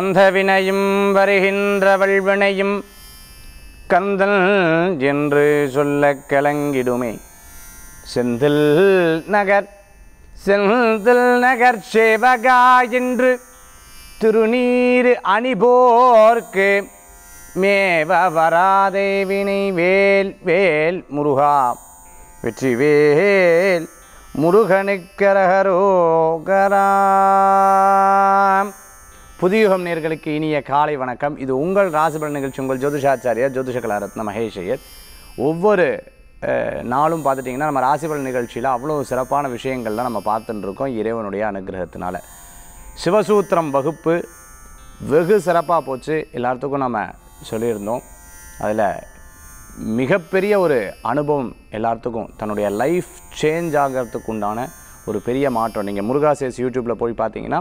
வந்த வினையும் வருகின்ற வல்வினையும் கந்தல் என்று சொல்ல கலங்கிடுமே செந்தில் நகர் செந்தில் நகர் சேவகா என்று திருநீர் அணிபோர்க்கு மேவ வராதேவினை வேல் வேல் முருகா வெற்றி வேல் முருகனுக்கரகரோகராம் புதியுகம் நேர்களுக்கு இனிய காலை வணக்கம் இது உங்கள் ராசிபலன் நிகழ்ச்சி உங்கள் ஜோதிஷாச்சாரியர் ஜோதிஷ கலாரத்ன மகேஷ் ஐயர் ஒவ்வொரு நாளும் பார்த்துட்டிங்கன்னா நம்ம ராசிபலன் நிகழ்ச்சியில் அவ்வளோ சிறப்பான விஷயங்கள்லாம் நம்ம பார்த்துட்டுருக்கோம் இறைவனுடைய அனுகிரகத்தினால சிவசூத்திரம் வகுப்பு வெகு சிறப்பாக போச்சு எல்லாத்துக்கும் நம்ம சொல்லியிருந்தோம் அதில் மிகப்பெரிய ஒரு அனுபவம் எல்லாத்துக்கும் தன்னுடைய லைஃப் சேஞ்ச் ஆகிறதுக்கு உண்டான ஒரு பெரிய மாற்றம் நீங்கள் முருகாசேஸ் யூடியூப்பில் போய் பார்த்தீங்கன்னா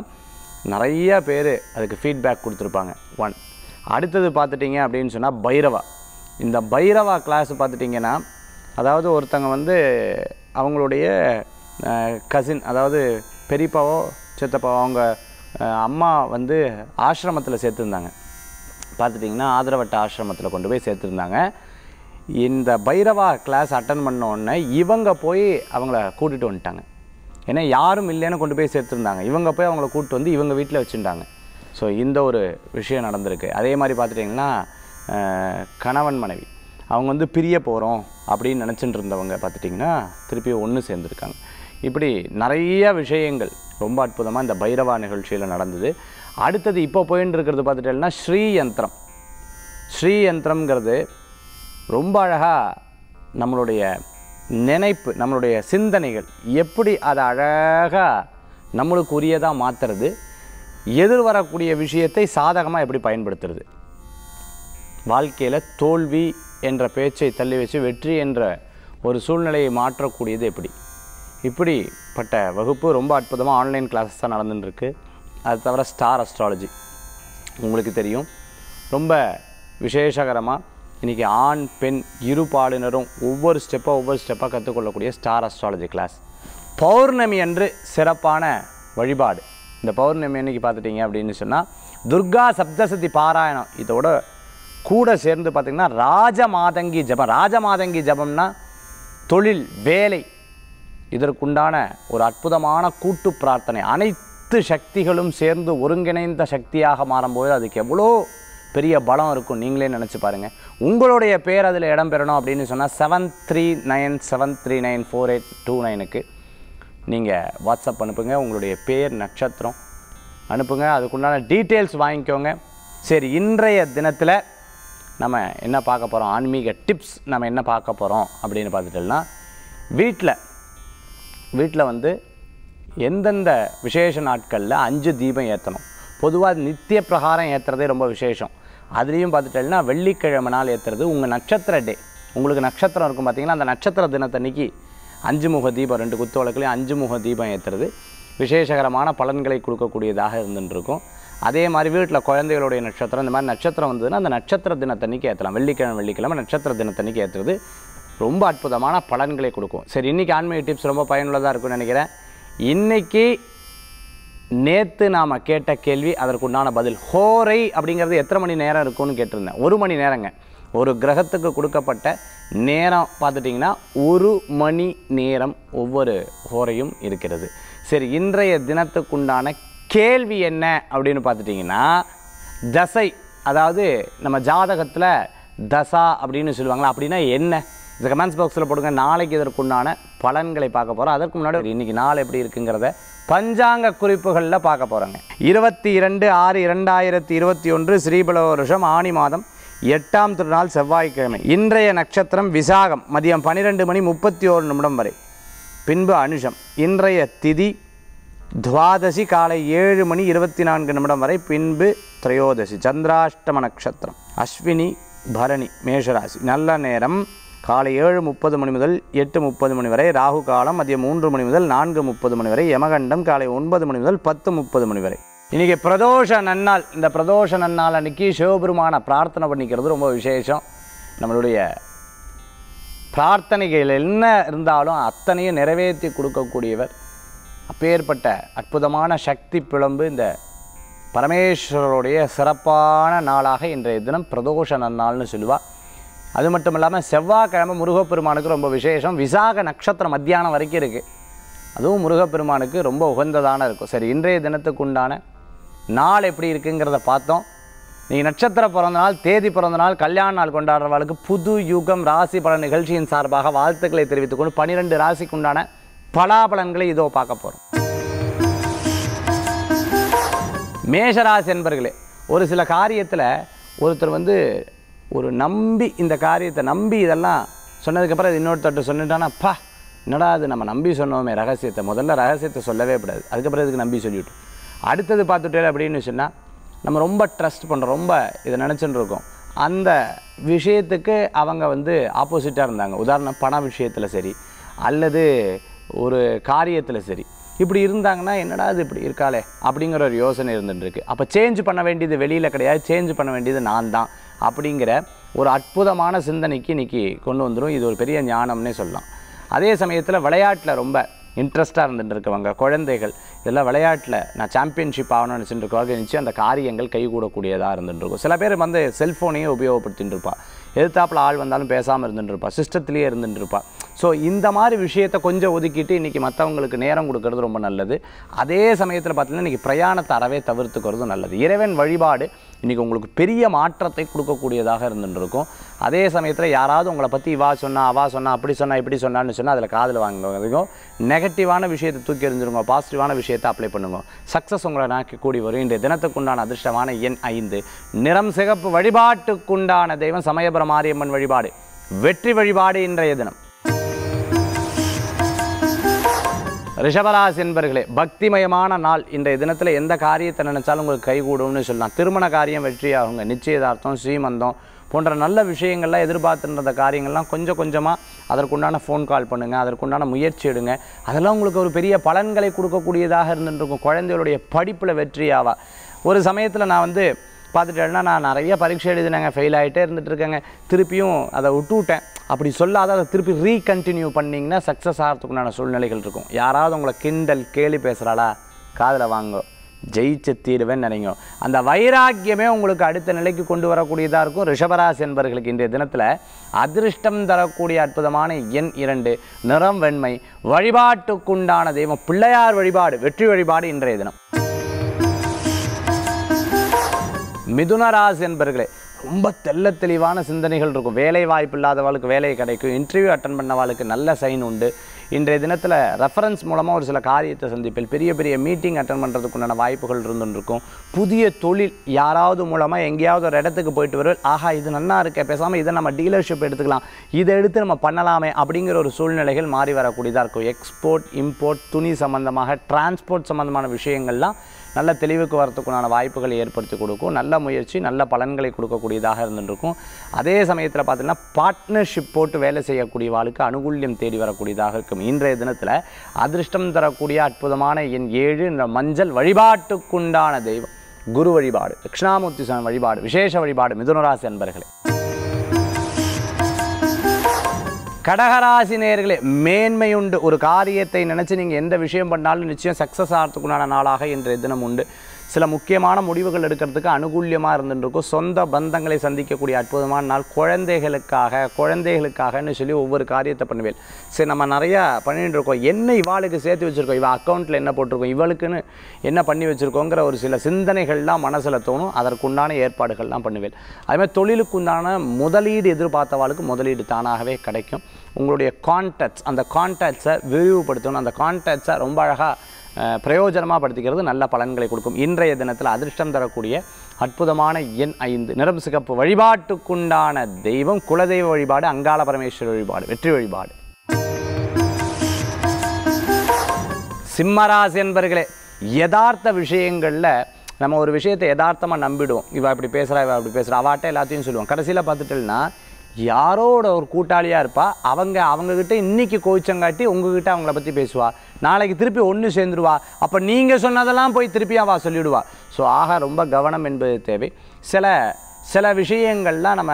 நிறையா பேர் அதுக்கு ஃபீட்பேக் கொடுத்துருப்பாங்க ஒன் அடுத்தது பார்த்துட்டிங்க அப்படின்னு சொன்னால் பைரவா இந்த பைரவா கிளாஸ் பார்த்துட்டிங்கன்னா அதாவது ஒருத்தங்க வந்து அவங்களுடைய கசின் அதாவது பெரியப்பாவோ சித்தப்பாவோ அவங்க அம்மா வந்து ஆசிரமத்தில் சேர்த்துருந்தாங்க பார்த்துட்டிங்கன்னா ஆதரவட்ட ஆசிரமத்தில் கொண்டு போய் சேர்த்துருந்தாங்க இந்த பைரவா கிளாஸ் அட்டன் பண்ணோடனே இவங்க போய் அவங்கள கூட்டிகிட்டு வந்துட்டாங்க ஏன்னா யாரும் இல்லைன்னு கொண்டு போய் சேர்த்துருந்தாங்க இவங்க போய் அவங்கள கூப்பிட்டு வந்து இவங்க வீட்டில் வச்சுருந்தாங்க ஸோ இந்த ஒரு விஷயம் நடந்திருக்கு அதே மாதிரி பார்த்துட்டிங்கன்னா கணவன் மனைவி அவங்க வந்து பிரிய போகிறோம் அப்படின்னு நினச்சிட்டு இருந்தவங்க பார்த்துட்டிங்கன்னா திருப்பி ஒன்று சேர்ந்துருக்காங்க இப்படி நிறைய விஷயங்கள் ரொம்ப அற்புதமாக இந்த பைரவா நிகழ்ச்சியில் நடந்தது அடுத்தது இப்போ போயின்னு இருக்கிறது பார்த்துட்டேன்னா ஸ்ரீயந்திரம் ஸ்ரீயந்திரம்ங்கிறது ரொம்ப அழகாக நம்மளுடைய நினைப்பு நம்மளுடைய சிந்தனைகள் எப்படி அதை அழகாக நம்மளுக்கு உரியதாக மாற்றுறது எதிர் வரக்கூடிய விஷயத்தை சாதகமாக எப்படி பயன்படுத்துறது வாழ்க்கையில் தோல்வி என்ற பேச்சை தள்ளி வச்சு வெற்றி என்ற ஒரு சூழ்நிலையை மாற்றக்கூடியது எப்படி இப்படிப்பட்ட வகுப்பு ரொம்ப அற்புதமாக ஆன்லைன் கிளாஸஸ் தான் நடந்துட்டுருக்கு அது தவிர ஸ்டார் அஸ்ட்ராலஜி உங்களுக்கு தெரியும் ரொம்ப விசேஷகரமாக இன்றைக்கி ஆண் பெண் இரு பாலினரும் ஒவ்வொரு ஸ்டெப்பாக ஒவ்வொரு ஸ்டெப்பாக கற்றுக்கொள்ளக்கூடிய ஸ்டார் அஸ்ட்ராலஜி கிளாஸ் பௌர்ணமி அன்று சிறப்பான வழிபாடு இந்த பௌர்ணமி அன்றைக்கி பார்த்துட்டிங்க அப்படின்னு சொன்னால் துர்கா சப்தசதி பாராயணம் இதோட கூட சேர்ந்து பார்த்திங்கன்னா ராஜமாதங்கி ஜபம் ராஜமாதங்கி ஜபம்னா தொழில் வேலை இதற்குண்டான ஒரு அற்புதமான கூட்டு பிரார்த்தனை அனைத்து சக்திகளும் சேர்ந்து ஒருங்கிணைந்த சக்தியாக மாறும்போது அதுக்கு எவ்வளோ பெரிய பலம் இருக்கும் நீங்களே நினச்சி பாருங்கள் உங்களுடைய பேர் அதில் இடம் பெறணும் அப்படின்னு சொன்னால் seven three nine seven three nine four eight two நைனுக்கு நீங்கள் வாட்ஸ்அப் அனுப்புங்க உங்களுடைய பேர் நட்சத்திரம் அனுப்புங்க அதுக்குண்டான டீட்டெயில்ஸ் வாங்கிக்கோங்க சரி இன்றைய தினத்தில் நம்ம என்ன பார்க்க போகிறோம் ஆன்மீக டிப்ஸ் நம்ம என்ன பார்க்க போகிறோம் அப்படின்னு பார்த்துட்டோம்னா வீட்டில் வீட்டில் வந்து எந்தெந்த விசேஷ நாட்களில் அஞ்சு தீபம் ஏற்றணும் பொதுவாக நித்திய பிரகாரம் ஏற்றுறதே ரொம்ப விசேஷம் அதுலேயும் பார்த்துட்டேன்னா வெள்ளிக்கிழமை நாள் ஏற்றுறது உங்கள் நட்சத்திர டே உங்களுக்கு நட்சத்திரம் இருக்கும் பார்த்திங்கன்னா அந்த நட்சத்திர தினத்தன்னைக்கு அஞ்சு முக தீபம் ரெண்டு குத்து வழக்குலேயும் அஞ்சு முக தீபம் ஏற்றுறது விசேஷகரமான பலன்களை கொடுக்கக்கூடியதாக இருந்துருக்கும் அதே மாதிரி வீட்டில் குழந்தைகளுடைய நட்சத்திரம் இந்த மாதிரி நட்சத்திரம் வந்ததுன்னா அந்த நட்சத்திர தினத்தன்னைக்கு ஏற்றலாம் வெள்ளிக்கிழமை வெள்ளிக்கிழமை நட்சத்திர தினத்தன்னைக்கு ஏற்றுறது ரொம்ப அற்புதமான பலன்களை கொடுக்கும் சரி இன்றைக்கி ஆன்மீக டிப்ஸ் ரொம்ப பயனுள்ளதாக இருக்கும்னு நினைக்கிறேன் இன்றைக்கி நேற்று நாம் கேட்ட கேள்வி அதற்குண்டான பதில் ஹோரை அப்படிங்கிறது எத்தனை மணி நேரம் இருக்கும்னு கேட்டிருந்தேன் ஒரு மணி நேரங்க ஒரு கிரகத்துக்கு கொடுக்கப்பட்ட நேரம் பார்த்துட்டிங்கன்னா ஒரு மணி நேரம் ஒவ்வொரு ஹோரையும் இருக்கிறது சரி இன்றைய தினத்துக்குண்டான கேள்வி என்ன அப்படின்னு பார்த்துட்டிங்கன்னா தசை அதாவது நம்ம ஜாதகத்தில் தசா அப்படின்னு சொல்லுவாங்களா அப்படின்னா என்ன இந்த கமெண்ட்ஸ் பாக்ஸில் போடுங்க நாளைக்கு இதற்குண்டான பலன்களை பார்க்க போகிறோம் அதற்கு முன்னாடி இன்றைக்கி நாள் எப்படி இருக்குங்கிறத பஞ்சாங்க குறிப்புகளில் பார்க்க போகிறோங்க இருபத்தி இரண்டு ஆறு இரண்டாயிரத்தி இருபத்தி ஒன்று ஸ்ரீபல வருஷம் ஆணி மாதம் எட்டாம் திருநாள் செவ்வாய்க்கிழமை இன்றைய நட்சத்திரம் விசாகம் மதியம் பன்னிரெண்டு மணி முப்பத்தி ஓரு நிமிடம் வரை பின்பு அனுஷம் இன்றைய திதி துவாதசி காலை ஏழு மணி இருபத்தி நான்கு நிமிடம் வரை பின்பு திரையோதசி சந்திராஷ்டம நட்சத்திரம் அஸ்வினி பரணி மேஷராசி நல்ல நேரம் காலை ஏழு முப்பது மணி முதல் எட்டு முப்பது மணி வரை ராகு காலம் மதியம் மூன்று மணி முதல் நான்கு முப்பது மணி வரை யமகண்டம் காலை ஒன்பது மணி முதல் பத்து முப்பது மணி வரை இன்றைக்கி பிரதோஷ நன்னாள் இந்த பிரதோஷ நன்னாள் அன்றைக்கி சிவபெருமானை பிரார்த்தனை பண்ணிக்கிறது ரொம்ப விசேஷம் நம்மளுடைய பிரார்த்தனைகள் என்ன இருந்தாலும் அத்தனையும் நிறைவேற்றி கொடுக்கக்கூடியவர் அப்பேற்பட்ட அற்புதமான சக்தி பிளம்பு இந்த பரமேஸ்வரருடைய சிறப்பான நாளாக இன்றைய தினம் பிரதோஷ நன்னாள்னு சொல்லுவாள் அது மட்டும் இல்லாமல் செவ்வாய்க்கிழமை முருகப்பெருமானுக்கு ரொம்ப விசேஷம் விசாக நட்சத்திரம் மத்தியானம் வரைக்கும் இருக்குது அதுவும் முருகப்பெருமானுக்கு ரொம்ப உகந்ததான இருக்கும் சரி இன்றைய தினத்துக்கு உண்டான நாள் எப்படி இருக்குங்கிறத பார்த்தோம் நீ நட்சத்திர பிறந்த நாள் தேதி பிறந்த நாள் கல்யாண நாள் கொண்டாடுறவர்களுக்கு புது யுகம் ராசி பல நிகழ்ச்சியின் சார்பாக வாழ்த்துக்களை தெரிவித்துக்கொண்டு பனிரெண்டு ராசிக்கு உண்டான பலாபலன்களை இதோ பார்க்க போகிறோம் மேஷராசி என்பர்களே ஒரு சில காரியத்தில் ஒருத்தர் வந்து ஒரு நம்பி இந்த காரியத்தை நம்பி இதெல்லாம் சொன்னதுக்கப்புறம் அது இன்னொருத்தட்ட சொன்னிட்டானா பா என்னடா அது நம்ம நம்பி சொன்னோமே ரகசியத்தை முதல்ல ரகசியத்தை சொல்லவே கூடாது அதுக்கப்புறம் இதுக்கு நம்பி சொல்லிவிட்டு அடுத்தது பார்த்துட்டே அப்படின்னு சொன்னால் நம்ம ரொம்ப ட்ரஸ்ட் பண்ணுறோம் ரொம்ப இதை நினச்சின்னு இருக்கோம் அந்த விஷயத்துக்கு அவங்க வந்து ஆப்போசிட்டாக இருந்தாங்க உதாரணம் பண விஷயத்தில் சரி அல்லது ஒரு காரியத்தில் சரி இப்படி இருந்தாங்கன்னா என்னடா அது இப்படி இருக்காளே அப்படிங்கிற ஒரு யோசனை இருந்துட்டுருக்கு அப்போ சேஞ்ச் பண்ண வேண்டியது வெளியில் கிடையாது சேஞ்ச் பண்ண வேண்டியது நான் தான் அப்படிங்கிற ஒரு அற்புதமான சிந்தனைக்கு இன்றைக்கி கொண்டு வந்துடும் இது ஒரு பெரிய ஞானம்னே சொல்லலாம் அதே சமயத்தில் விளையாட்டில் ரொம்ப இன்ட்ரெஸ்ட்டாக இருந்துட்டு இருக்கவங்க குழந்தைகள் இதெல்லாம் விளையாட்டில் நான் சாம்பியன்ஷிப் ஆகணும்னு நினச்சிட்டு இருக்கவாக அந்த காரியங்கள் கைகூடக்கூடியதாக இருந்துட்டுருக்கும் சில பேர் வந்து செல்ஃபோனையே உபயோகப்படுத்திகிட்டு இருப்பாள் எதிர்த்தாப்பில் ஆள் வந்தாலும் பேசாமல் இருந்துட்டு இருப்பாள் சிஸ்டத்துலேயே இருந்துட்டு இருப்பாள் ஸோ இந்த மாதிரி விஷயத்தை கொஞ்சம் ஒதுக்கிட்டு இன்றைக்கி மற்றவங்களுக்கு நேரம் கொடுக்கறது ரொம்ப நல்லது அதே சமயத்தில் பார்த்திங்கன்னா இன்றைக்கி பிரயாணத்தை அறவே தவிர்த்துக்கிறதும் நல்லது இறைவன் வழிபாடு இன்றைக்கி உங்களுக்கு பெரிய மாற்றத்தை கொடுக்கக்கூடியதாக இருந்துருக்கும் அதே சமயத்தில் யாராவது உங்களை பற்றி இவா சொன்னால் அவா சொன்னா அப்படி சொன்னால் இப்படி சொன்னான்னு சொன்னால் அதில் காதில் வாங்குவதுக்கும் நெகட்டிவான விஷயத்தை தூக்கி எறிஞ்சிருங்க பாசிட்டிவான விஷயத்தை அப்ளை பண்ணுங்கள் சக்ஸஸ் உங்களை நாக்கி கூடி வரும் இன்றைய தினத்துக்குண்டான அதிர்ஷ்டமான எண் ஐந்து நிறம் சிகப்பு வழிபாட்டுக்குண்டான தெய்வம் சமயபுரம் மாரியம்மன் வழிபாடு வெற்றி வழிபாடு இன்றைய தினம் ரிஷபராசி என்பர்களே பக்திமயமான நாள் இன்றைய தினத்தில் எந்த காரியத்தை நினச்சாலும் உங்களுக்கு கைகூடும்னு சொல்லலாம் திருமண காரியம் வெற்றியாகுங்க நிச்சயதார்த்தம் ஸ்ரீமந்தம் போன்ற நல்ல விஷயங்கள்லாம் எதிர்பார்த்துன்ற காரியங்கள்லாம் கொஞ்சம் கொஞ்சமாக அதற்குண்டான ஃபோன் கால் பண்ணுங்கள் அதற்குண்டான முயற்சி எடுங்க அதெல்லாம் உங்களுக்கு ஒரு பெரிய பலன்களை கொடுக்கக்கூடியதாக இருந்துருக்கும் குழந்தைகளுடைய படிப்பில் வெற்றியாவா ஒரு சமயத்தில் நான் வந்து பார்த்துட்டேன்னா நான் நிறைய பரீட்சை எழுதினேங்க ஃபெயில் ஆகிட்டே இருந்துட்டு இருக்கேங்க திருப்பியும் அதை விட்டுவிட்டேன் அப்படி சொல்லாத அதை திருப்பி ரீகண்டினியூ பண்ணிங்கன்னா சக்ஸஸ் ஆகிறதுக்குண்டான சூழ்நிலைகள் இருக்கும் யாராவது உங்களை கிண்டல் கேலி பேசுகிறாளா காதில் வாங்கோ ஜெயிச்சு தீர்வேன்னு நினைங்க அந்த வைராக்கியமே உங்களுக்கு அடுத்த நிலைக்கு கொண்டு வரக்கூடியதாக இருக்கும் ரிஷபராசி என்பர்களுக்கு இன்றைய தினத்தில் அதிர்ஷ்டம் தரக்கூடிய அற்புதமான எண் இரண்டு நிறம் வெண்மை வழிபாட்டுக்குண்டான தெய்வம் பிள்ளையார் வழிபாடு வெற்றி வழிபாடு இன்றைய தினம் மிதுனராசி என்பர்களே ரொம்ப தெல்ல தெளிவான சிந்தனைகள் இருக்கும் வேலை வாய்ப்பு இல்லாதவளுக்கு வேலை கிடைக்கும் இன்டர்வியூ அட்டன் பண்ணவாளுக்கு நல்ல சைன் உண்டு இன்றைய தினத்தில் ரெஃபரன்ஸ் மூலமாக ஒரு சில காரியத்தை சந்திப்பில் பெரிய பெரிய மீட்டிங் அட்டன் பண்ணுறதுக்குண்டான வாய்ப்புகள் இருந்துருக்கும் புதிய தொழில் யாராவது மூலமாக எங்கேயாவது ஒரு இடத்துக்கு போயிட்டு வருவது ஆஹா இது நல்லா இருக்க பேசாமல் இதை நம்ம டீலர்ஷிப் எடுத்துக்கலாம் இதை எடுத்து நம்ம பண்ணலாமே அப்படிங்கிற ஒரு சூழ்நிலைகள் மாறி வரக்கூடியதாக இருக்கும் எக்ஸ்போர்ட் இம்போர்ட் துணி சம்மந்தமாக டிரான்ஸ்போர்ட் சம்மந்தமான விஷயங்கள்லாம் நல்ல தெளிவுக்கு வரத்துக்குண்டான வாய்ப்புகளை ஏற்படுத்தி கொடுக்கும் நல்ல முயற்சி நல்ல பலன்களை கொடுக்கக்கூடியதாக இருந்துருக்கும் அதே சமயத்தில் பார்த்திங்கன்னா பார்ட்னர்ஷிப் போட்டு வேலை செய்யக்கூடிய வாழ்க்கை அனுகூல்யம் தேடி வரக்கூடியதாக இருக்கும் இன்றைய தினத்தில் அதிர்ஷ்டம் தரக்கூடிய அற்புதமான என் ஏழு இந்த மஞ்சள் வழிபாட்டுக்குண்டான தெய்வம் குரு வழிபாடு தட்சிணாமூர்த்தி வழிபாடு விசேஷ வழிபாடு மிதுனராசி அன்பர்களே கடகராசி நேர்களே மேன்மை உண்டு ஒரு காரியத்தை நினச்சி நீங்கள் எந்த விஷயம் பண்ணாலும் நிச்சயம் சக்ஸஸ் ஆகிறதுக்குண்டான நாளாக இன்றைய தினம் உண்டு சில முக்கியமான முடிவுகள் எடுக்கிறதுக்கு அனுகூலியமாக இருந்துருக்கும் சொந்த பந்தங்களை சந்திக்கக்கூடிய அற்புதமான நாள் குழந்தைகளுக்காக குழந்தைகளுக்காகன்னு சொல்லி ஒவ்வொரு காரியத்தை பண்ணுவேன் சரி நம்ம நிறையா பண்ணிகிட்டு இருக்கோம் என்ன இவாளுக்கு சேர்த்து வச்சுருக்கோம் இவள் அக்கௌண்ட்டில் என்ன போட்டிருக்கோம் இவளுக்குன்னு என்ன பண்ணி வச்சுருக்கோங்கிற ஒரு சில சிந்தனைகள்லாம் மனசில் தோணும் அதற்குண்டான ஏற்பாடுகள்லாம் பண்ணுவேன் அதுமாதிரி தொழிலுக்குண்டான முதலீடு எதிர்பார்த்தவாளுக்கு முதலீடு தானாகவே கிடைக்கும் உங்களுடைய கான்டாக்ட்ஸ் அந்த கான்டாக்ட்ஸை விரிவுபடுத்தணும் அந்த கான்டாக்ட்ஸை ரொம்ப அழகாக பிரயோஜனமாக படுத்திக்கிறது நல்ல பலன்களை கொடுக்கும் இன்றைய தினத்தில் அதிர்ஷ்டம் தரக்கூடிய அற்புதமான எண் ஐந்து நிறம் சிகப்பு வழிபாட்டுக்குண்டான தெய்வம் குலதெய்வ வழிபாடு அங்காள பரமேஸ்வர வழிபாடு வெற்றி வழிபாடு சிம்மராசி என்பர்களே யதார்த்த விஷயங்களில் நம்ம ஒரு விஷயத்தை யதார்த்தமாக நம்பிடுவோம் இவள் இப்படி பேசுகிறா இவள் அப்படி பேசுகிறா அவாட்ட எல்லாத்தையும் சொல்லுவோம் கடைசியில் பார்த்துட்டுன்னா யாரோட ஒரு கூட்டாளியாக இருப்பாள் அவங்க அவங்கக்கிட்ட இன்றைக்கி கோவிச்சங்காட்டி உங்ககிட்ட அவங்கள பற்றி பேசுவாள் நாளைக்கு திருப்பி ஒன்று சேர்ந்துருவா அப்போ நீங்கள் சொன்னதெல்லாம் போய் திருப்பி அவள் சொல்லிவிடுவா ஸோ ஆக ரொம்ப கவனம் என்பது தேவை சில சில விஷயங்கள்லாம் நம்ம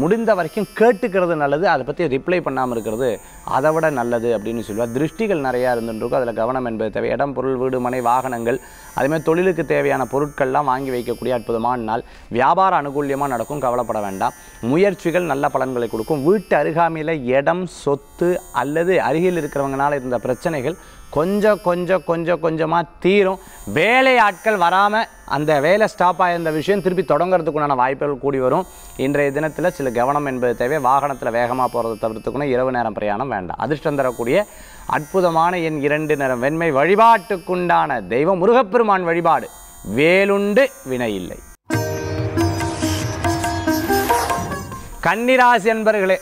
முடிந்த வரைக்கும் கேட்டுக்கிறது நல்லது அதை பற்றி ரிப்ளை பண்ணாமல் இருக்கிறது அதை விட நல்லது அப்படின்னு சொல்லுவார் திருஷ்டிகள் நிறையா இருந்துருக்கும் அதில் கவனம் என்பது தேவை இடம் பொருள் வீடு மனை வாகனங்கள் அதுமாதிரி தொழிலுக்கு தேவையான பொருட்கள்லாம் வாங்கி வைக்கக்கூடிய அற்புதமான நாள் வியாபார அனுகூலியமாக நடக்கும் கவலைப்பட வேண்டாம் முயற்சிகள் நல்ல பலன்களை கொடுக்கும் வீட்டு அருகாமையில் இடம் சொத்து அல்லது அருகில் இருக்கிறவங்களால் இருந்த பிரச்சனைகள் கொஞ்சம் கொஞ்சம் கொஞ்சம் கொஞ்சமாக தீரும் வேலை ஆட்கள் வராமல் அந்த வேலை ஸ்டாப் ஆகிருந்த விஷயம் திருப்பி தொடங்குறதுக்குண்டான வாய்ப்புகள் கூடி வரும் இன்றைய தினத்தில் சில கவனம் என்பது தேவை வாகனத்தில் வேகமாக போகிறத தவிர்த்துக்கணும் இரவு நேரம் பிரயாணம் வேண்டாம் அதிர்ஷ்டம் தரக்கூடிய அற்புதமான என் இரண்டு நேரம் வெண்மை வழிபாட்டுக்குண்டான தெய்வம் முருகப்பெருமான் வழிபாடு வேலுண்டு வினை இல்லை கன்னிராசி என்பர்களே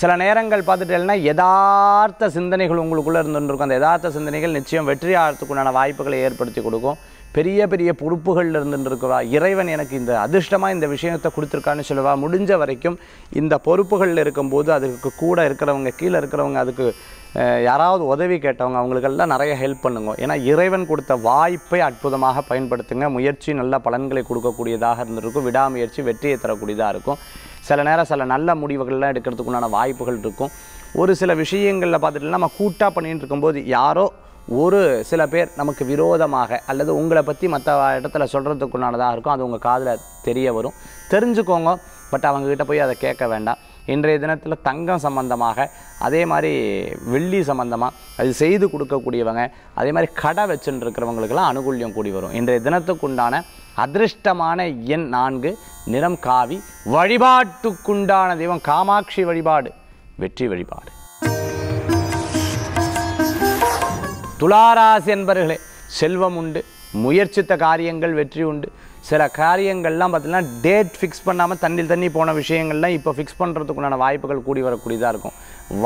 சில நேரங்கள் பார்த்துட்டேன்னா யதார்த்த சிந்தனைகள் உங்களுக்குள்ளே இருந்துருக்கும் அந்த யதார்த்த சிந்தனைகள் நிச்சயம் வெற்றி ஆகிறதுக்குண்டான வாய்ப்புகளை ஏற்படுத்தி கொடுக்கும் பெரிய பெரிய பொறுப்புகளில் இருந்துருக்குவா இறைவன் எனக்கு இந்த அதிர்ஷ்டமாக இந்த விஷயத்தை கொடுத்துருக்கான்னு சொல்லுவா முடிஞ்ச வரைக்கும் இந்த பொறுப்புகளில் இருக்கும்போது அதுக்கு கூட இருக்கிறவங்க கீழே இருக்கிறவங்க அதுக்கு யாராவது உதவி கேட்டவங்க அவங்களுக்கெல்லாம் நிறைய ஹெல்ப் பண்ணுங்க ஏன்னா இறைவன் கொடுத்த வாய்ப்பை அற்புதமாக பயன்படுத்துங்க முயற்சி நல்ல பலன்களை கொடுக்கக்கூடியதாக இருந்திருக்கும் விடாமுயற்சி வெற்றியை தரக்கூடியதாக இருக்கும் சில நேரம் சில நல்ல முடிவுகள்லாம் எடுக்கிறதுக்குண்டான வாய்ப்புகள் இருக்கும் ஒரு சில விஷயங்களில் பார்த்துட்டு நம்ம கூட்டாக பண்ணிகிட்டு இருக்கும்போது யாரோ ஒரு சில பேர் நமக்கு விரோதமாக அல்லது உங்களை பற்றி மற்ற இடத்துல சொல்கிறதுக்குண்டானதாக இருக்கும் அது உங்கள் காதில் தெரிய வரும் தெரிஞ்சுக்கோங்க பட் அவங்கக்கிட்ட போய் அதை கேட்க வேண்டாம் இன்றைய தினத்தில் தங்கம் சம்பந்தமாக அதே மாதிரி வெள்ளி சம்பந்தமாக அது செய்து கொடுக்கக்கூடியவங்க அதே மாதிரி கடை வச்சுன்னு இருக்கிறவங்களுக்கெல்லாம் அனுகூல்யம் கூடி வரும் இன்றைய தினத்துக்குண்டான அதிர்ஷ்டமான எண் நான்கு நிறம் காவி வழிபாட்டுக்குண்டான தெய்வம் காமாட்சி வழிபாடு வெற்றி வழிபாடு துளாராசி என்பர்களே செல்வம் உண்டு முயற்சித்த காரியங்கள் வெற்றி உண்டு சில காரியங்கள்லாம் பார்த்திங்கன்னா டேட் ஃபிக்ஸ் பண்ணாமல் தண்ணி தண்ணி போன விஷயங்கள்லாம் இப்போ ஃபிக்ஸ் பண்ணுறதுக்குண்டான வாய்ப்புகள் கூடி வரக்கூடியதாக இருக்கும்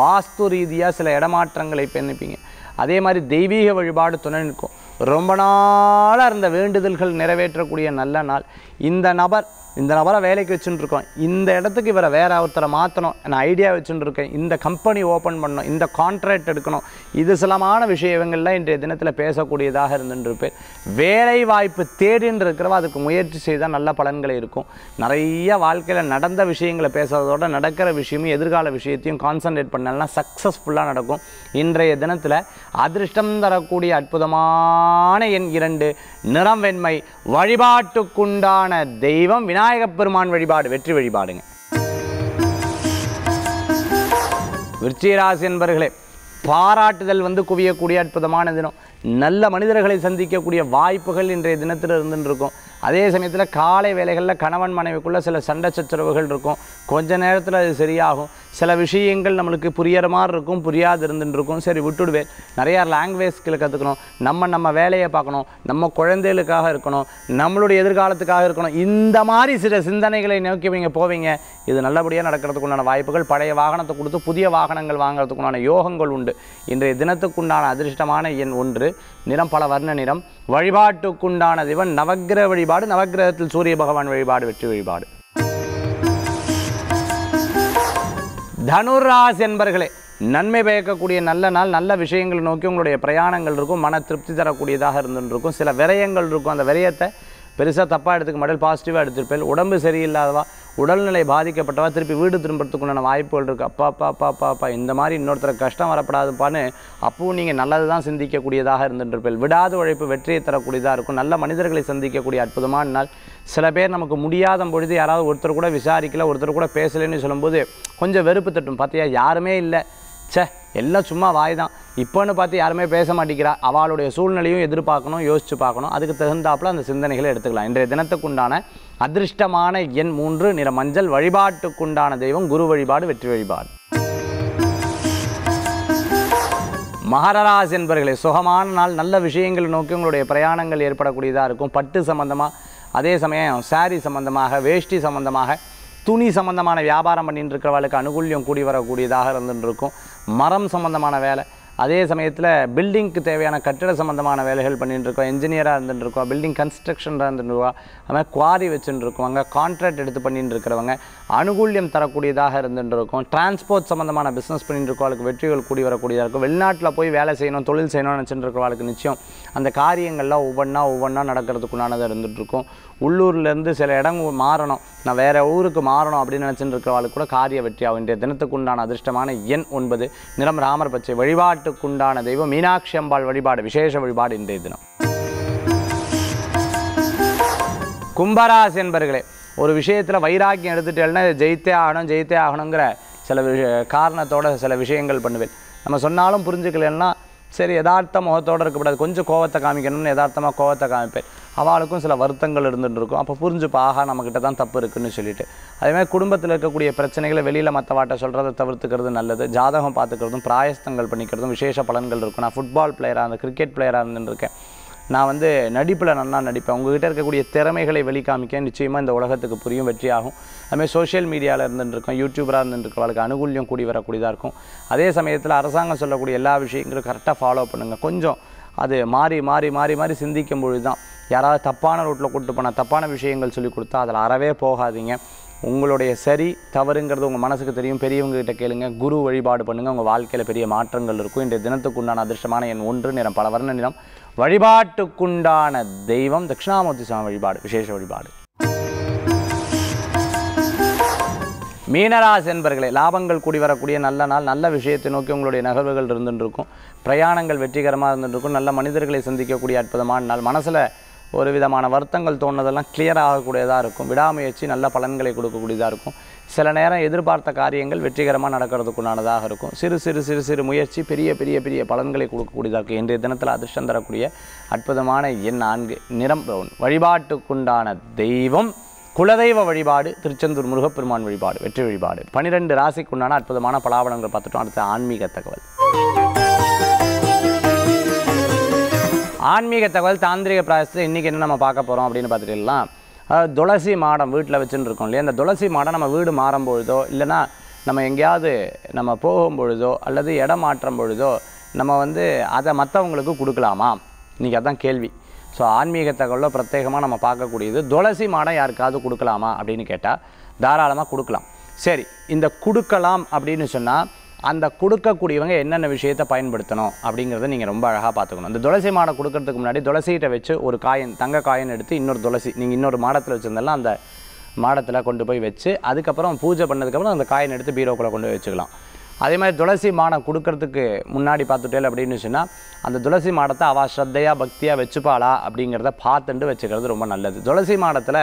வாஸ்து ரீதியாக சில இடமாற்றங்களை நினைப்பீங்க அதே மாதிரி தெய்வீக வழிபாடு துணை நிற்கும் ரொம்ப நாளாக இருந்த வேண்டுதல்கள் நிறைவேற்றக்கூடிய நல்ல நாள் இந்த நபர் இந்த நபரை வேலைக்கு வச்சுட்டுருக்கோம் இந்த இடத்துக்கு இவரை வேறு ஒருத்தரை மாற்றணும் நான் ஐடியா வச்சுட்டுருக்கேன் இந்த கம்பெனி ஓப்பன் பண்ணணும் இந்த கான்ட்ராக்ட் எடுக்கணும் இது சிலமான விஷயங்கள்லாம் இன்றைய தினத்தில் பேசக்கூடியதாக இருந்துருப்பேன் வேலை வாய்ப்பு தேடின்னு இருக்கிறவ அதுக்கு முயற்சி செய்தால் நல்ல பலன்களை இருக்கும் நிறைய வாழ்க்கையில் நடந்த விஷயங்களை பேசுகிறதோட நடக்கிற விஷயமும் எதிர்கால விஷயத்தையும் கான்சன்ட்ரேட் பண்ணலாம் சக்ஸஸ்ஃபுல்லாக நடக்கும் இன்றைய தினத்தில் அதிர்ஷ்டம் தரக்கூடிய அற்புதமான அழகான என் இரண்டு நிறம் வெண்மை வழிபாட்டுக்குண்டான தெய்வம் விநாயகப் பெருமான் வழிபாடு வெற்றி வழிபாடுங்க விருச்சிகராசி என்பர்களே பாராட்டுதல் வந்து குவியக்கூடிய அற்புதமான தினம் நல்ல மனிதர்களை சந்திக்கக்கூடிய வாய்ப்புகள் இன்றைய தினத்தில் இருந்துருக்கும் அதே சமயத்தில் காலை வேலைகளில் கணவன் மனைவிக்குள்ளே சில சண்டை சச்சரவுகள் இருக்கும் கொஞ்ச நேரத்தில் அது சரியாகும் சில விஷயங்கள் நம்மளுக்கு புரியற மாதிரி இருக்கும் புரியாது இருந்துட்டுருக்கும் சரி விட்டுடுவேன் நிறையா லாங்குவேஜ்களை கற்றுக்கணும் நம்ம நம்ம வேலையை பார்க்கணும் நம்ம குழந்தைகளுக்காக இருக்கணும் நம்மளுடைய எதிர்காலத்துக்காக இருக்கணும் இந்த மாதிரி சில சிந்தனைகளை நோக்கி நீங்கள் போவீங்க இது நல்லபடியாக நடக்கிறதுக்குண்டான வாய்ப்புகள் பழைய வாகனத்தை கொடுத்து புதிய வாகனங்கள் வாங்கிறதுக்குண்டான யோகங்கள் உண்டு இன்றைய தினத்துக்குண்டான அதிர்ஷ்டமான எண் ஒன்று நிறம் பல வர்ண நிறம் வழிபாட்டுக்குண்டான தெய்வம் நவகிர வழி வழிபாடு நவகிரகத்தில் சூரிய பகவான் வழிபாடு வெற்றி வழிபாடு தனுராஸ் என்பர்களே நன்மை பயக்கக்கூடிய நல்ல நாள் நல்ல விஷயங்களை நோக்கி உங்களுடைய பிரயாணங்கள் இருக்கும் மன திருப்தி தரக்கூடியதாக இருந்துருக்கும் சில விரயங்கள் இருக்கும் அந்த விரயத்தை பெருசாக தப்பாக எடுத்துக்க மாட்டேன் பாசிட்டிவாக எடுத்துருப்பேன் உடம்பு சரியில்லாதவா உடல்நிலை பாதிக்கப்பட்டவா திருப்பி வீடு திரும்புறதுக்கு உண்டான வாய்ப்புகள் இருக்குது அப்பா அப்பா அப்பா அப்பா அப்பா இந்த மாதிரி இன்னொருத்தர் கஷ்டம் வரப்படாதுப்பான்னு அப்பவும் நீங்கள் நல்லது தான் சிந்திக்கக்கூடியதாக இருந்துருப்பீர்கள் விடாத உழைப்பு வெற்றியை தரக்கூடியதாக இருக்கும் நல்ல மனிதர்களை சந்திக்கக்கூடிய அற்புதமான நாள் சில பேர் நமக்கு முடியாத பொழுது யாராவது ஒருத்தர் கூட விசாரிக்கல ஒருத்தர் கூட பேசலைன்னு சொல்லும்போது கொஞ்சம் வெறுப்பு தட்டும் பார்த்தியா யாருமே இல்லை சே எல்லாம் சும்மா வாய் தான் இப்போன்னு பார்த்து யாருமே பேச மாட்டேங்கிறா அவளுடைய சூழ்நிலையும் எதிர்பார்க்கணும் யோசிச்சு பார்க்கணும் அதுக்கு தகுந்தாப்பில் அந்த சிந்தனைகளை எடுத்துக்கலாம் இன்றைய தினத்துக்குண்டான அதிர்ஷ்டமான எண் மூன்று நிற மஞ்சள் வழிபாட்டுக்குண்டான தெய்வம் குரு வழிபாடு வெற்றி வழிபாடு மகரராஜ் என்பர்களே சுகமான நாள் நல்ல விஷயங்களை நோக்கி உங்களுடைய பிரயாணங்கள் ஏற்படக்கூடியதாக இருக்கும் பட்டு சம்பந்தமாக அதே சமயம் சாரி சம்பந்தமாக வேஷ்டி சம்பந்தமாக துணி சம்மந்தமான வியாபாரம் பண்ணிட்டு இருக்கிறவளுக்கு அனுகூல்யம் கூடி வரக்கூடியதாக இருந்துருக்கும் மரம் சம்மந்தமான வேலை அதே சமயத்தில் பில்டிங்க்கு தேவையான கட்டிட சம்மந்தமான வேலைகள் பண்ணிகிட்டு இருக்கோம் இன்ஜினியராக இருந்துட்டுருக்கோம் பில்டிங் கன்ஸ்ட்ரக்ஷனாக இருந்துருவா அது மாதிரி குவாரி அங்கே கான்ட்ராக்ட் எடுத்து பண்ணிகிட்டு இருக்கிறவங்க அனுகூல்யம் தரக்கூடியதாக இருந்துகிட்டு இருக்கும் டிரான்ஸ்போர்ட் சம்மந்தமான பிஸ்னஸ் பண்ணிட்டு அவளுக்கு வெற்றிகள் கூடி வரக்கூடியதாக இருக்கும் வெளிநாட்டில் போய் வேலை செய்யணும் தொழில் செய்யணும்னு நினச்சிட்டு இருக்கிறவளுக்கு நிச்சயம் அந்த காரியங்கள்லாம் ஒவ்வொன்றா ஒவ்வொன்றா நடக்கிறதுக்குண்டானதாக இருந்துகிட்ருக்கும் உள்ளூர்லேருந்து சில இடம் மாறணும் நான் வேறு ஊருக்கு மாறணும் அப்படின்னு நினச்சிட்டு இருக்கிறவளுக்கு கூட காரிய வெற்றியாகும் இன்றைய தினத்துக்குண்டான அதிர்ஷ்டமான எண் ஒன்பது நிலம் ராமர் பச்சை வழிபாட்டுக்குண்டான தெய்வம் மீனாட்சி அம்பாள் வழிபாடு விசேஷ வழிபாடு இன்றைய தினம் கும்பராசி என்பர்களே ஒரு விஷயத்தில் வைராக்கியம் எடுத்துட்டேன்னா ஜெயித்தே ஆகணும் ஜெயித்தே ஆகணுங்கிற சில விஷ காரணத்தோட சில விஷயங்கள் பண்ணுவேன் நம்ம சொன்னாலும் புரிஞ்சுக்கலன்னா சரி யதார்த்த முகத்தோடு இருக்கக்கூடாது கொஞ்சம் கோவத்தை காமிக்கணும்னு யதார்த்தமாக கோவத்தை காமிப்பேன் அவளுக்கும் சில வருத்தங்கள் இருந்துகிட்டு இருக்கும் அப்போ புரிஞ்சுப்பா ஆஹா நம்மக்கிட்ட தான் தப்பு இருக்குன்னு சொல்லிட்டு அதேமாதிரி குடும்பத்தில் இருக்கக்கூடிய பிரச்சனைகளை வெளியில் மற்றவாட்ட சொல்கிறத தவிர்த்துக்கிறது நல்லது ஜாதகம் பார்த்துக்கிறதும் பிராயஸ்தங்கள் பண்ணிக்கிறதும் விசேஷ பலன்கள் இருக்கும் நான் ஃபுட்பால் பிளேயராக இருந்த கிரிக்கெட் பிளேயராக இருந்துருக்கேன் நான் வந்து நடிப்பில் நல்லா நடிப்பேன் உங்ககிட்ட இருக்கக்கூடிய திறமைகளை வெளிக்காமிக்க நிச்சயமாக இந்த உலகத்துக்கு புரியும் வெற்றியாகும் அதுமாதிரி சோஷியல் மீடியாவில் இருந்துருக்கோம் யூடியூபராக இருந்துருக்கோம் அவளுக்கு அனுகூல்யம் கூடி வரக்கூடியதாக இருக்கும் அதே சமயத்தில் அரசாங்கம் சொல்லக்கூடிய எல்லா விஷயங்களும் கரெக்டாக ஃபாலோ பண்ணுங்கள் கொஞ்சம் அது மாறி மாறி மாறி மாறி சிந்திக்கும் பொழுது தான் யாராவது தப்பான ரூட்டில் கூப்பிட்டு போனால் தப்பான விஷயங்கள் சொல்லி கொடுத்தா அதில் அறவே போகாதீங்க உங்களுடைய சரி தவறுங்கிறது உங்கள் மனசுக்கு தெரியும் பெரியவங்ககிட்ட கேளுங்க குரு வழிபாடு பண்ணுங்கள் உங்கள் வாழ்க்கையில் பெரிய மாற்றங்கள் இருக்கும் இன்றைய தினத்துக்கு உண்டான அதிர்ஷ்டமான என் ஒன்று நிறம் பல வர்ண நிறம் வழிபாட்டுக்குண்டான தெய்வம் தட்சிணாமூர்த்தி சுவாமி வழிபாடு விசேஷ வழிபாடு மீனராசி என்பர்களே லாபங்கள் கூடி வரக்கூடிய நல்ல நாள் நல்ல விஷயத்தை நோக்கி உங்களுடைய நகர்வுகள் இருந்துருக்கும் பிரயாணங்கள் வெற்றிகரமாக இருந்துருக்கும் நல்ல மனிதர்களை சந்திக்கக்கூடிய அற்புதமான நாள் மனசில் ஒரு விதமான வருத்தங்கள் தோணுதெல்லாம் கிளியர் ஆகக்கூடியதாக இருக்கும் விடாமுயற்சி நல்ல பலன்களை கொடுக்கக்கூடியதாக இருக்கும் சில நேரம் எதிர்பார்த்த காரியங்கள் வெற்றிகரமாக நடக்கிறதுக்குண்டானதாக இருக்கும் சிறு சிறு சிறு சிறு முயற்சி பெரிய பெரிய பெரிய பலன்களை கொடுக்கக்கூடியதாக இருக்கும் இன்றைய தினத்தில் அதிர்ஷ்டம் தரக்கூடிய அற்புதமான எண் நான்கு நிறம் வழிபாட்டுக்குண்டான தெய்வம் குலதெய்வ வழிபாடு திருச்செந்தூர் முருகப்பெருமான் வழிபாடு வெற்றி வழிபாடு பனிரெண்டு ராசிக்கு உண்டான அற்புதமான பலாபலங்கள் பார்த்துட்டோம் அடுத்த ஆன்மீக தகவல் ஆன்மீக தகவல் தாந்திரிக பிராயசத்தை இன்றைக்கி என்ன நம்ம பார்க்க போகிறோம் அப்படின்னு பார்த்துட்டுலாம் துளசி மாடம் வீட்டில் வச்சுன்னு இருக்கோம் இல்லையா இந்த துளசி மாடம் நம்ம வீடு மாறும்பொழுதோ இல்லைனா நம்ம எங்கேயாவது நம்ம போகும் பொழுதோ அல்லது இடம் மாற்றம் பொழுதோ நம்ம வந்து அதை மற்றவங்களுக்கு கொடுக்கலாமா இன்றைக்கி அதான் கேள்வி ஸோ ஆன்மீக தகவலில் பிரத்யேகமாக நம்ம பார்க்கக்கூடியது துளசி மாடம் யாருக்காவது கொடுக்கலாமா அப்படின்னு கேட்டால் தாராளமாக கொடுக்கலாம் சரி இந்த கொடுக்கலாம் அப்படின்னு சொன்னால் அந்த கொடுக்கக்கூடியவங்க என்னென்ன விஷயத்தை பயன்படுத்தணும் அப்படிங்கிறத நீங்கள் ரொம்ப அழகாக பார்த்துக்கணும் இந்த துளசி மாடை கொடுக்கறதுக்கு முன்னாடி துளசிகிட்ட வச்சு ஒரு காயின் தங்க காயின் எடுத்து இன்னொரு துளசி நீங்கள் இன்னொரு மாடத்தில் வச்சுருந்தாலும் அந்த மாடத்தில் கொண்டு போய் வச்சு அதுக்கப்புறம் பூஜை பண்ணதுக்கப்புறம் அந்த காயின் எடுத்து பீரோக்குள்ளே கொண்டு போய் வச்சுக்கலாம் அதே மாதிரி துளசி மாடம் கொடுக்கறதுக்கு முன்னாடி பார்த்துட்டேல் அப்படின்னு சொன்னால் அந்த துளசி மாடத்தை அவள் ஸ்ரத்தையாக பக்தியாக வச்சுப்பாளா அப்படிங்கிறத பார்த்துட்டு வச்சுக்கிறது ரொம்ப நல்லது துளசி மாடத்தில்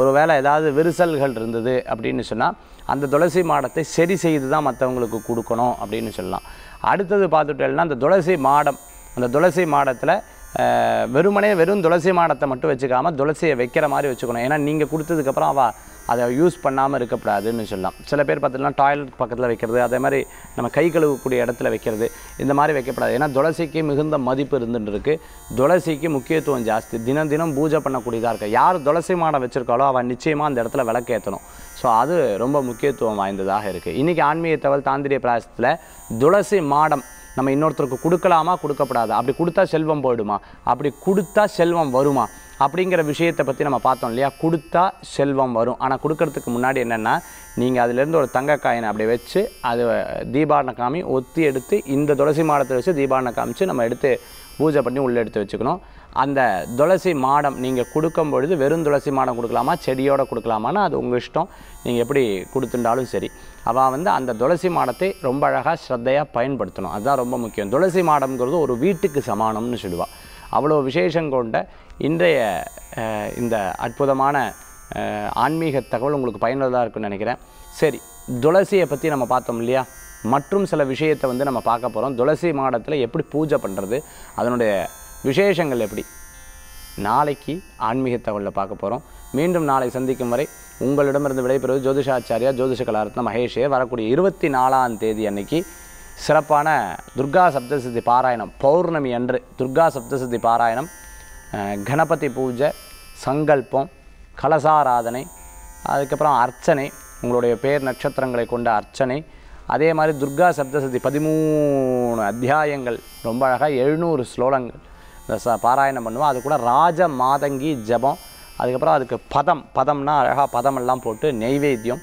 ஒரு வேளை ஏதாவது விரிசல்கள் இருந்தது அப்படின்னு சொன்னால் அந்த துளசி மாடத்தை சரி செய்து தான் மற்றவங்களுக்கு கொடுக்கணும் அப்படின்னு சொல்லலாம் அடுத்தது பார்த்துட்டேன்னா அந்த துளசி மாடம் அந்த துளசி மாடத்தில் வெறுமனே வெறும் துளசி மாடத்தை மட்டும் வச்சுக்காமல் துளசியை வைக்கிற மாதிரி வச்சுக்கணும் ஏன்னா நீங்கள் கொடுத்ததுக்கப்புறம் அவள் அதை யூஸ் பண்ணாமல் இருக்கக்கூடாதுன்னு சொல்லலாம் சில பேர் பார்த்தீங்கன்னா டாய்லெட் பக்கத்தில் வைக்கிறது அதே மாதிரி நம்ம கை கழுவக்கூடிய இடத்துல வைக்கிறது இந்த மாதிரி வைக்கப்படாது ஏன்னா துளசிக்கு மிகுந்த மதிப்பு இருந்துட்டு இருக்குது துளசிக்கு முக்கியத்துவம் ஜாஸ்தி தினம் தினம் பூஜை பண்ணக்கூடியதாக இருக்குது யார் துளசி மாடம் வச்சுருக்காளோ அவன் நிச்சயமாக அந்த இடத்துல விளக்கேற்றணும் ஸோ அது ரொம்ப முக்கியத்துவம் வாய்ந்ததாக இருக்குது இன்றைக்கி ஆன்மீக தகவல் தாந்திரிய பிராசத்தில் துளசி மாடம் நம்ம இன்னொருத்தருக்கு கொடுக்கலாமா கொடுக்கப்படாதா அப்படி கொடுத்தா செல்வம் போயிடுமா அப்படி கொடுத்தா செல்வம் வருமா அப்படிங்கிற விஷயத்தை பற்றி நம்ம பார்த்தோம் இல்லையா கொடுத்தா செல்வம் வரும் ஆனால் கொடுக்கறதுக்கு முன்னாடி என்னென்னா நீங்கள் அதிலேருந்து ஒரு தங்க காயினை அப்படி வச்சு அது தீபாரண காமி ஒத்தி எடுத்து இந்த துளசி மாடத்தை வச்சு தீபாரண காமிச்சு நம்ம எடுத்து பூஜை பண்ணி உள்ளே எடுத்து வச்சுக்கணும் அந்த துளசி மாடம் நீங்கள் கொடுக்கும் பொழுது வெறும் துளசி மாடம் கொடுக்கலாமா செடியோடு கொடுக்கலாமான்னு அது உங்கள் இஷ்டம் நீங்கள் எப்படி கொடுத்துட்டாலும் சரி அவள் வந்து அந்த துளசி மாடத்தை ரொம்ப அழகாக ஸ்ரத்தையாக பயன்படுத்தணும் அதுதான் ரொம்ப முக்கியம் துளசி மாடம்ங்கிறது ஒரு வீட்டுக்கு சமானம்னு சொல்லுவாள் அவ்வளோ விசேஷம் கொண்ட இன்றைய இந்த அற்புதமான ஆன்மீக தகவல் உங்களுக்கு பயனுள்ளதாக இருக்குன்னு நினைக்கிறேன் சரி துளசியை பற்றி நம்ம பார்த்தோம் இல்லையா மற்றும் சில விஷயத்தை வந்து நம்ம பார்க்க போகிறோம் துளசி மாடத்தில் எப்படி பூஜை பண்ணுறது அதனுடைய விசேஷங்கள் எப்படி நாளைக்கு ஆன்மீக தகவலில் பார்க்க போகிறோம் மீண்டும் நாளை சந்திக்கும் வரை உங்களிடமிருந்து விடைபெறுவது ஜோதிஷாச்சாரியா ஜோதிஷ கலாரத்ன மகேஷே வரக்கூடிய இருபத்தி நாலாம் தேதி அன்னைக்கு சிறப்பான துர்கா சப்தசதி பாராயணம் பௌர்ணமி அன்று துர்கா சப்தசதி பாராயணம் கணபதி பூஜை சங்கல்பம் கலசாராதனை அதுக்கப்புறம் அர்ச்சனை உங்களுடைய பேர் நட்சத்திரங்களை கொண்ட அர்ச்சனை அதே மாதிரி துர்கா சப்தசதி பதிமூணு அத்தியாயங்கள் ரொம்ப அழகாக எழுநூறு ஸ்லோகங்கள் இந்த ச பாராயணம் பண்ணுவோம் அது கூட ராஜ மாதங்கி ஜபம் அதுக்கப்புறம் அதுக்கு பதம் பதம்னா அழகாக பதமெல்லாம் போட்டு நெய்வேத்தியம்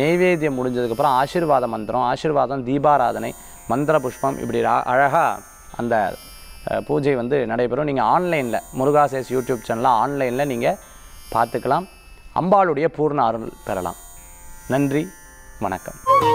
நெய்வேத்தியம் முடிஞ்சதுக்கப்புறம் ஆசீர்வாத மந்திரம் ஆசீர்வாதம் தீபாராதனை மந்திர புஷ்பம் இப்படி அழகாக அந்த பூஜை வந்து நடைபெறும் நீங்கள் ஆன்லைனில் முருகாசேஸ் யூடியூப் சேனலில் ஆன்லைனில் நீங்கள் பார்த்துக்கலாம் அம்பாளுடைய பூர்ண அருள் பெறலாம் நன்றி வணக்கம்